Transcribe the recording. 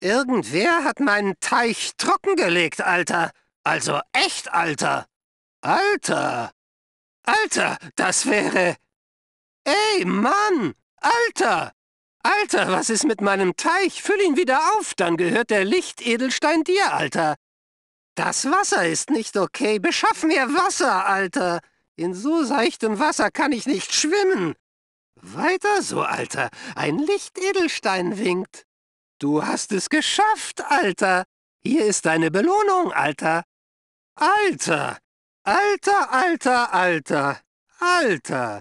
Irgendwer hat meinen Teich trockengelegt, Alter. Also echt, Alter. Alter. Alter, das wäre... Ey, Mann! Alter! Alter, was ist mit meinem Teich? Füll ihn wieder auf, dann gehört der Lichtedelstein dir, Alter. Das Wasser ist nicht okay. Beschaff mir Wasser, Alter. In so seichtem Wasser kann ich nicht schwimmen. Weiter so, Alter. Ein Lichtedelstein winkt. Du hast es geschafft, Alter! Hier ist deine Belohnung, Alter! Alter! Alter, Alter, Alter! Alter!